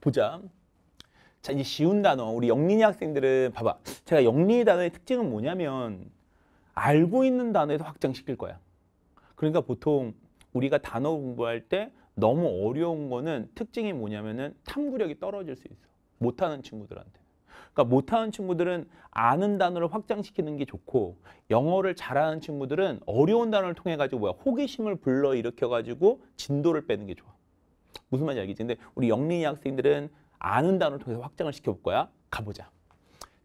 보자. 자, 이제 쉬운 단어. 우리 영리니 학생들은 봐봐. 제가 영리 단어의 특징은 뭐냐면 알고 있는 단어에서 확장시킬 거야. 그러니까 보통 우리가 단어 공부할 때 너무 어려운 거는 특징이 뭐냐면은 탐구력이 떨어질 수 있어. 못하는 친구들한테. 그러니까 못하는 친구들은 아는 단어를 확장시키는 게 좋고 영어를 잘하는 친구들은 어려운 단어를 통해 가지고 뭐야 호기심을 불러 일으켜 가지고 진도를 빼는 게 좋아. 무슨 말인지 알겠지? 근데 우리 영리이 학생들은 아는 단어를 통해서 확장을 시켜볼 거야. 가보자.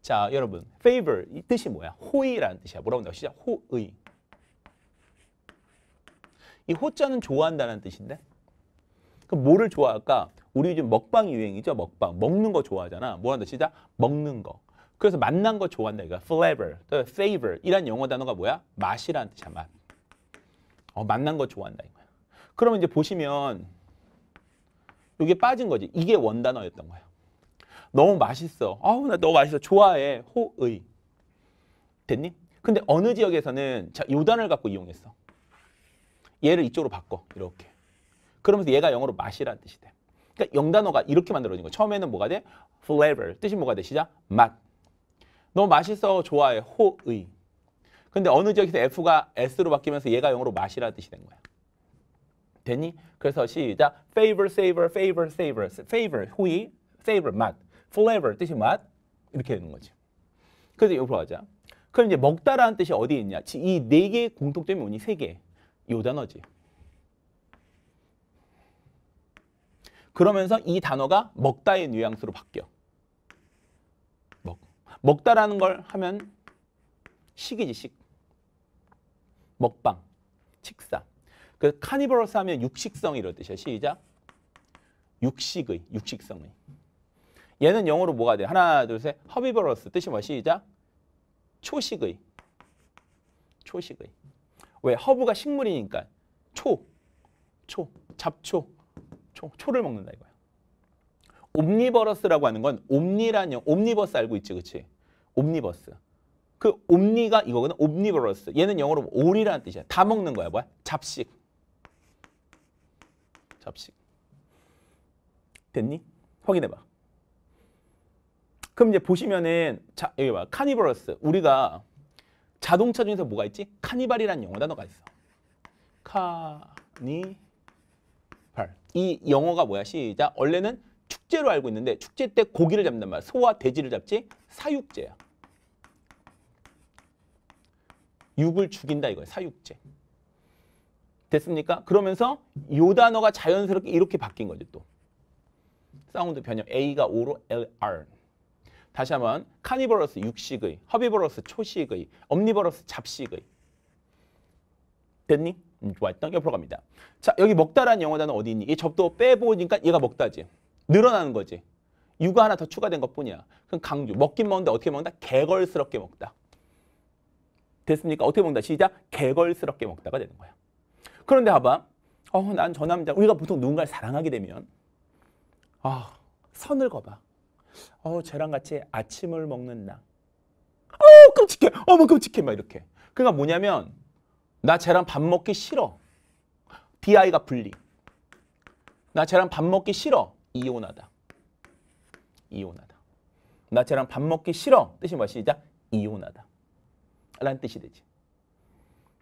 자, 여러분. favor 이 뜻이 뭐야? 호의라는 뜻이야. 뭐라고 나와? 시작. 호의. 이 호자는 좋아한다는 뜻인데 그럼 뭐를 좋아할까? 우리 요즘 먹방 유행이죠. 먹방. 먹는 거 좋아하잖아. 뭐한다? 시작. 먹는 거. 그래서 만난 거 좋아한다. 이거 flavor, favor 이란 영어 단어가 뭐야? 맛이라는 뜻이야. 맛. 어, 만난 거 좋아한다. 이거야. 그러면 이제 보시면 이게 빠진 거지. 이게 원단어였던 거야. 너무 맛있어. 아우 나 너무 맛있어. 좋아해. 호의. 됐니? 근데 어느 지역에서는 자, 요 단어를 갖고 이용했어. 얘를 이쪽으로 바꿔. 이렇게. 그러면서 얘가 영어로 맛이라는 뜻이 돼. 그러니까 영단어가 이렇게 만들어진 거 처음에는 뭐가 돼? flavor. 뜻이 뭐가 돼? 시작. 맛. 너무 맛있어. 좋아해. 호의. 근데 어느 지역에서 F가 S로 바뀌면서 얘가 영어로 맛이라는 뜻이 된 거야. 되니? 그래서 시작. favor, savor, favor, savor, favor, 후이, savor, 맛. flavor 뜻이 맛. 이렇게 되는 거지. 그래서 이거 보자. 그럼 이제 먹다라는 뜻이 어디 있냐? 이 네 개의 공통점이 뭐니? 세 개. 요 단어지. 그러면서 이 단어가 먹다의 뉘앙스로 바뀌어. 먹. 먹다라는 걸 하면 식이지, 식. 먹방, 식사. 그 카니버러스 하면 육식성 이런 뜻이야요 시작. 육식의, 육식성의. 얘는 영어로 뭐가 돼요? 하나, 둘, 셋. 허비버러스 뜻이 뭐 시작. 초식의. 초식의. 왜? 허브가 식물이니까. 초. 초. 잡초. 초. 초를 먹는다 이거야. 옴니버러스라고 하는 건 옴니란 영 옴니버스 알고 있지 그치? 옴니버스. 그 옴니가 이거거든 옴니버러스. 얘는 영어로 올이라는 뜻이야. 다 먹는 거야 뭐야? 잡식. 접식. 됐니? 확인해봐. 그럼 이제 보시면은 자 여기 봐 카니버러스 우리가 자동차 중에서 뭐가 있지? 카니발이라는 영어 단어가 있어. 카니발 이 영어가 뭐야? 시작. 원래는 축제로 알고 있는데 축제 때 고기를 잡는 말 소와 돼지를 잡지 사육제야. 육을 죽인다 이거야 사육제. 됐습니까? 그러면서 요 단어가 자연스럽게 이렇게 바뀐 거죠 또. 사운드 변형 A가 O로 LR. 다시 한번 카니버러스 육식의, 허비버러스 초식의, 엄니버러스 잡식의. 됐니? 좋았던 게 풀어갑니다. 자 여기 먹다라는 영어 단어 어디 있니? 이 접도 빼보니까 얘가 먹다지. 늘어나는 거지. 유가 하나 더 추가된 것뿐이야. 그럼 강주. 먹긴 먹는데 어떻게 먹는다? 개걸스럽게 먹다. 됐습니까? 어떻게 먹는다? 시작. 개걸스럽게 먹다가 되는 거야. 그런데 봐봐. 어, 난저 남자. 우리가 보통 누군가를 사랑하게 되면 아, 선을 거봐. 어, 쟤랑 같이 아침을 먹는다. 어, 끔찍해. 어머, 끔찍해. 막 이렇게. 그러니까 뭐냐면 나 쟤랑 밥 먹기 싫어. DI가 분리. 나 쟤랑 밥 먹기 싫어. 이혼하다. 이혼하다. 나 쟤랑 밥 먹기 싫어. 뜻이 뭐 시작? 이혼하다. 라는 뜻이 되지.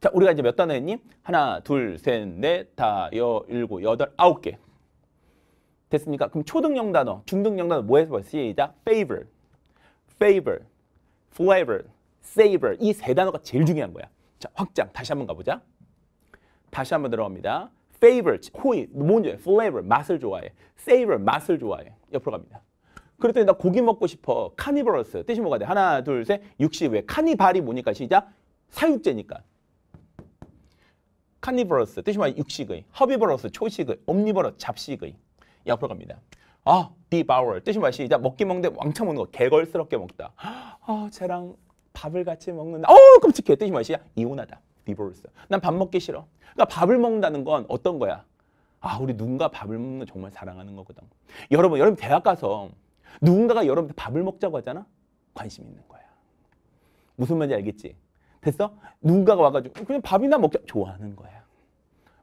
자, 우리가 이제 몇 단어 했니? 하나, 둘, 셋, 넷, 다, 여, 일곱, 여덟, 아홉 개. 됐습니까? 그럼 초등형 단어, 중등형 단어 뭐 해서 시작. favor, favor, flavor, savor. 이 세 단어가 제일 중요한 거야. 자, 확장. 다시 한 번 가보자. 다시 한 번 들어갑니다. favor, 호의, 뭔지 flavor, 맛을 좋아해. savor, 맛을 좋아해. 옆으로 갑니다. 그랬더니 나 고기 먹고 싶어. 카니버러스. 뜻이 뭐가 돼? 하나, 둘, 셋, 육시 왜? 카니발이 뭐니까 시작? 사육제니까. 카니버러스 뜻이 말 육식의, 허비버러스 초식의, 옴니버러스 잡식의 약으로 갑니다. 아, devour 뜻이 말시 먹기 먹는데 왕창 먹는 거 개걸스럽게 먹다. 아, 쟤랑 밥을 같이 먹는 어, 끔찍해 뜻이 말시 이혼하다. 디보르스. 난 밥 먹기 싫어. 그러니까 밥을 먹는다는 건 어떤 거야? 아, 우리 누군가 밥을 먹는 거 정말 사랑하는 거거든. 여러분, 여러분 대학 가서 누군가가 여러분 밥을 먹자고 하잖아? 관심 있는 거야. 무슨 말인지 알겠지? 됐어? 누군가가 와가지고 어, 그냥 밥이나 먹자. 좋아하는 거야.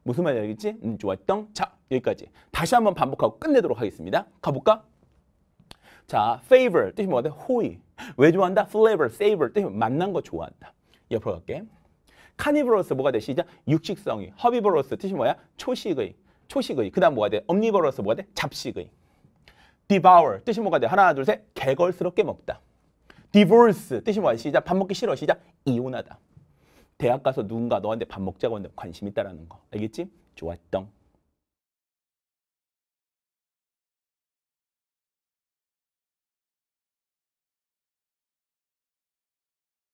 무슨 말인지 알겠지? 음, 좋았던. 자, 여기까지. 다시 한번 반복하고 끝내도록 하겠습니다. 가볼까? 자, favor 뜻이 뭐가 돼? 호의. 왜 좋아한다? flavor, savor 뜻이 만난 거 좋아한다. 옆으로 갈게. 카니버러스 뭐가 돼? 시작. 육식성이. 허비버러스 뜻이 뭐야? 초식의. 초식의. 그 다음 뭐가 돼? 엄니버러스 뭐가 돼? 잡식의. devour 뜻이 뭐가 돼? 하나, 둘, 셋. 개걸스럽게 먹다. 디볼스 뜻이 뭐야? 시작. 밥 먹기 싫어. 시작. 이혼하다. 대학 가서 누군가 너한테 밥 먹자고 하는데 관심 있다라는 거. 알겠지? 좋았던